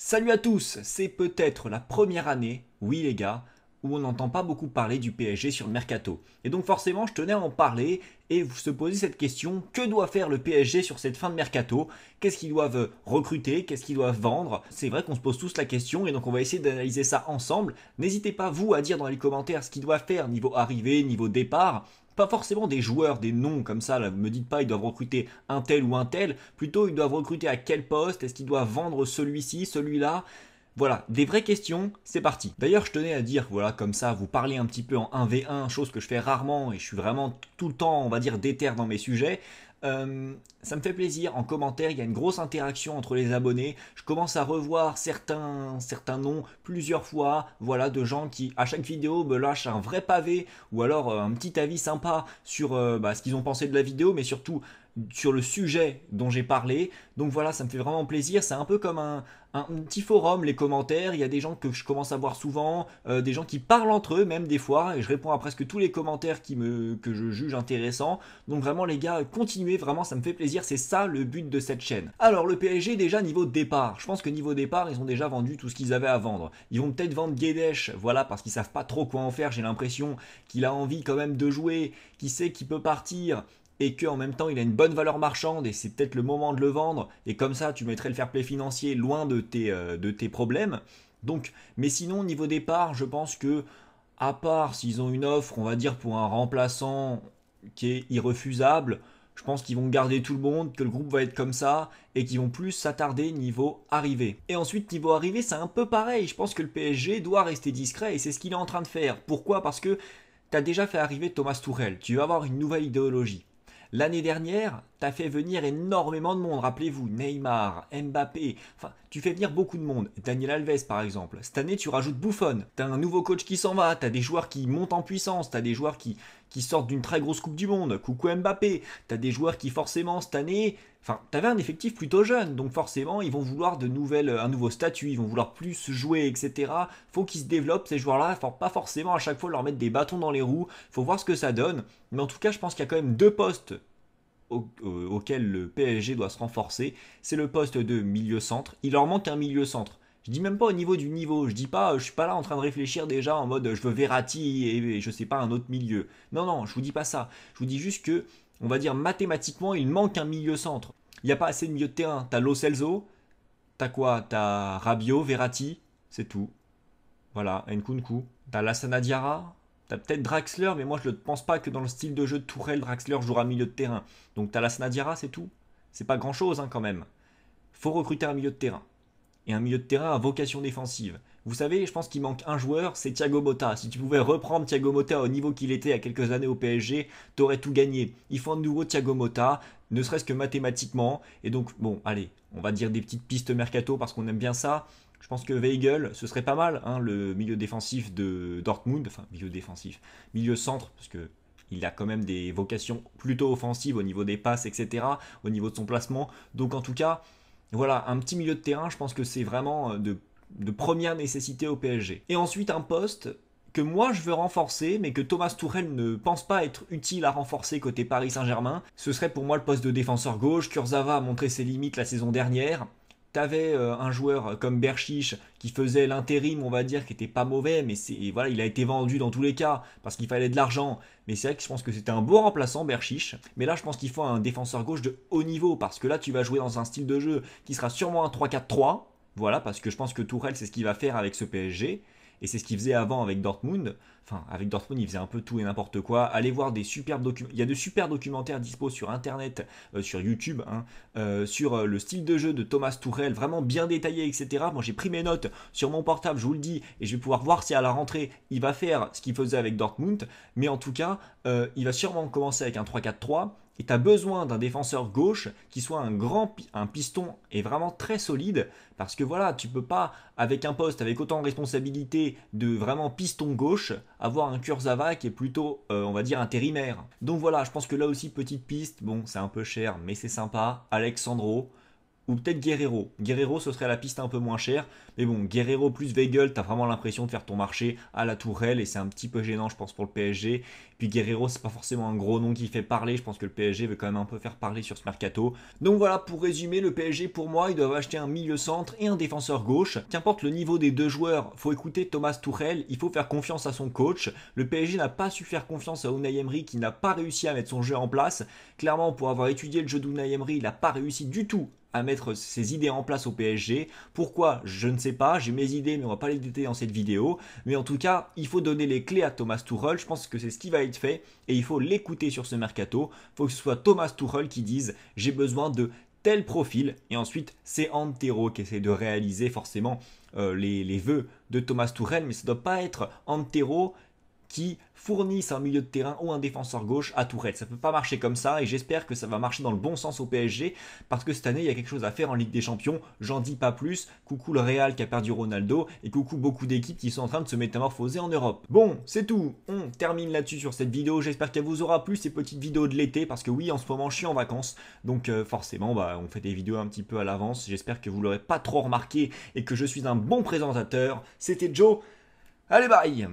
Salut à tous, c'est peut-être la première année, oui les gars, où on n'entend pas beaucoup parler du PSG sur le mercato. Et donc forcément, je tenais à en parler et vous se poser cette question, que doit faire le PSG sur cette fin de mercato Qu'est-ce qu'ils doivent recruter Qu'est-ce qu'ils doivent vendre C'est vrai qu'on se pose tous la question et donc on va essayer d'analyser ça ensemble. N'hésitez pas vous à dire dans les commentaires ce qu'ils doivent faire niveau arrivée, niveau départ pas forcément des joueurs, des noms comme ça, là, me dites pas ils doivent recruter un tel ou un tel, plutôt ils doivent recruter à quel poste, est-ce qu'ils doivent vendre celui-ci, celui-là, voilà, des vraies questions, c'est parti. D'ailleurs, je tenais à dire, voilà, comme ça, vous parlez un petit peu en 1v1, chose que je fais rarement et je suis vraiment tout le temps, on va dire, déter dans mes sujets. Euh, ça me fait plaisir, en commentaire, il y a une grosse interaction entre les abonnés. Je commence à revoir certains, certains noms plusieurs fois, voilà, de gens qui, à chaque vidéo, me lâchent un vrai pavé, ou alors euh, un petit avis sympa sur euh, bah, ce qu'ils ont pensé de la vidéo, mais surtout sur le sujet dont j'ai parlé. Donc voilà, ça me fait vraiment plaisir. C'est un peu comme un, un, petit forum, les commentaires. Il y a des gens que je commence à voir souvent, euh, des gens qui parlent entre eux même des fois, et je réponds à presque tous les commentaires qui me, que je juge intéressants. Donc vraiment les gars, continuez, vraiment ça me fait plaisir. C'est ça le but de cette chaîne. Alors le PSG déjà niveau départ, je pense que niveau départ ils ont déjà vendu tout ce qu'ils avaient à vendre. Ils vont peut-être vendre Guedes, voilà, parce qu'ils savent pas trop quoi en faire. J'ai l'impression qu'il a envie quand même de jouer, qu'il sait qu'il peut partir et que en même temps il a une bonne valeur marchande et c'est peut-être le moment de le vendre et comme ça tu mettrais le fair play financier loin de tes, euh, de tes problèmes. Donc, mais sinon au niveau départ, je pense que à part s'ils ont une offre, on va dire pour un remplaçant qui est irrefusable, je pense qu'ils vont garder tout le monde, que le groupe va être comme ça et qu'ils vont plus s'attarder niveau arrivée. Et ensuite niveau arrivée, c'est un peu pareil. Je pense que le PSG doit rester discret et c'est ce qu'il est en train de faire. Pourquoi Parce que tu as déjà fait arriver Thomas Tourel. Tu vas avoir une nouvelle idéologie. L'année dernière, t'as fait venir énormément de monde, rappelez-vous, Neymar, Mbappé, enfin tu fais venir beaucoup de monde. Daniel Alves, par exemple. Cette année, tu rajoutes tu T'as un nouveau coach qui s'en va. T'as des joueurs qui montent en puissance. T'as des joueurs qui, qui sortent d'une très grosse Coupe du Monde. Coucou Mbappé. T'as des joueurs qui, forcément, cette année, enfin, t'avais un effectif plutôt jeune. Donc, forcément, ils vont vouloir de nouvelles, un nouveau statut. Ils vont vouloir plus jouer, etc. Faut qu'ils se développent, ces joueurs-là. Faut pas forcément à chaque fois leur mettre des bâtons dans les roues. Faut voir ce que ça donne. Mais en tout cas, je pense qu'il y a quand même deux postes euh, auquel le PSG doit se renforcer, c'est le poste de milieu centre. Il leur manque un milieu centre. Je dis même pas au niveau du niveau, je dis pas, euh, je suis pas là en train de réfléchir déjà en mode euh, je veux Verratti et, je sais pas un autre milieu. Non, non, je vous dis pas ça. Je vous dis juste que, on va dire mathématiquement, il manque un milieu centre. Il n'y a pas assez de milieu de terrain. T'as Lo Celso, t'as quoi T'as Rabiot, Verratti, c'est tout. Voilà, Nkunku. T'as Lassana Diarra, T'as peut-être Draxler, mais moi je ne pense pas que dans le style de jeu de Tourelle, Draxler jouera milieu de terrain. Donc t'as la Snadiara, c'est tout. C'est pas grand-chose hein, quand même. Faut recruter un milieu de terrain. Et un milieu de terrain à vocation défensive. Vous savez, je pense qu'il manque un joueur, c'est Thiago Motta. Si tu pouvais reprendre Thiago Motta au niveau qu'il était il y a quelques années au PSG, t'aurais tout gagné. Il faut un nouveau Thiago Motta, ne serait-ce que mathématiquement. Et donc, bon, allez, on va dire des petites pistes mercato parce qu'on aime bien ça. Je pense que Weigel, ce serait pas mal, hein, le milieu défensif de Dortmund, enfin milieu défensif, milieu centre, parce que il a quand même des vocations plutôt offensives au niveau des passes, etc., au niveau de son placement. Donc en tout cas, voilà, un petit milieu de terrain, je pense que c'est vraiment euh, de, première nécessité au PSG. Et ensuite, un poste que moi je veux renforcer, mais que Thomas Tourel ne pense pas être utile à renforcer côté Paris Saint-Germain, ce serait pour moi le poste de défenseur gauche. Kurzawa a montré ses limites la saison dernière avait euh, un joueur comme Berchiche qui faisait l'intérim, on va dire, qui était pas mauvais, mais c'est voilà, il a été vendu dans tous les cas parce qu'il fallait de l'argent. Mais c'est vrai que je pense que c'était un bon remplaçant Berchiche. Mais là, je pense qu'il faut un défenseur gauche de haut niveau parce que là, tu vas jouer dans un style de jeu qui sera sûrement un 3-4-3. Voilà, parce que je pense que Tourelle, c'est ce qu'il va faire avec ce PSG. Et c'est ce qu'il faisait avant avec Dortmund. Enfin, avec Dortmund, il faisait un peu tout et n'importe quoi. Allez voir des superbes documents. Il y a de super documentaires dispo sur Internet, euh, sur YouTube, hein, euh, sur euh, le style de jeu de Thomas Tourel, vraiment bien détaillé, etc. Moi, j'ai pris mes notes sur mon portable, je vous le dis, et je vais pouvoir voir si à la rentrée, il va faire ce qu'il faisait avec Dortmund. Mais en tout cas, il va sûrement commencer avec un 3-4-3 et tu as besoin d'un défenseur gauche qui soit un grand un piston et vraiment très solide parce que voilà, tu peux pas avec un poste avec autant de responsabilité de vraiment piston gauche avoir un Kurzawa qui est plutôt euh, on va dire intérimaire. Donc voilà, je pense que là aussi petite piste, bon, c'est un peu cher mais c'est sympa, Alexandro ou peut-être Guerrero. Guerrero, ce serait la piste un peu moins chère. Mais bon, Guerrero plus Weigel, t'as vraiment l'impression de faire ton marché à la tourelle et c'est un petit peu gênant, je pense, pour le PSG. Puis Guerrero, c'est pas forcément un gros nom qui fait parler. Je pense que le PSG veut quand même un peu faire parler sur ce mercato. Donc voilà, pour résumer, le PSG, pour moi, ils doivent acheter un milieu centre et un défenseur gauche. Qu'importe le niveau des deux joueurs, faut écouter Thomas Tourelle, il faut faire confiance à son coach. Le PSG n'a pas su faire confiance à Unai Emery qui n'a pas réussi à mettre son jeu en place. Clairement, pour avoir étudié le jeu d'Unai Emery, il n'a pas réussi du tout à mettre ses idées en place au PSG. Pourquoi Je ne sais pas, j'ai mes idées mais on va pas les détailler dans cette vidéo. Mais en tout cas, il faut donner les clés à Thomas Tuchel, je pense que c'est ce qui va être fait et il faut l'écouter sur ce mercato. Il faut que ce soit Thomas Tuchel qui dise j'ai besoin de tel profil et ensuite c'est Antero qui essaie de réaliser forcément euh, les, les vœux de Thomas Tuchel mais ça doit pas être Antero qui fournissent un milieu de terrain ou un défenseur gauche à Tourette. Ça ne peut pas marcher comme ça et j'espère que ça va marcher dans le bon sens au PSG parce que cette année il y a quelque chose à faire en Ligue des Champions. J'en dis pas plus. Coucou le Real qui a perdu Ronaldo et coucou beaucoup d'équipes qui sont en train de se métamorphoser en Europe. Bon, c'est tout. On termine là-dessus sur cette vidéo. J'espère qu'elle vous aura plu ces petites vidéos de l'été parce que oui, en ce moment je suis en vacances donc euh, forcément bah, on fait des vidéos un petit peu à l'avance. J'espère que vous l'aurez pas trop remarqué et que je suis un bon présentateur. C'était Joe. Allez bye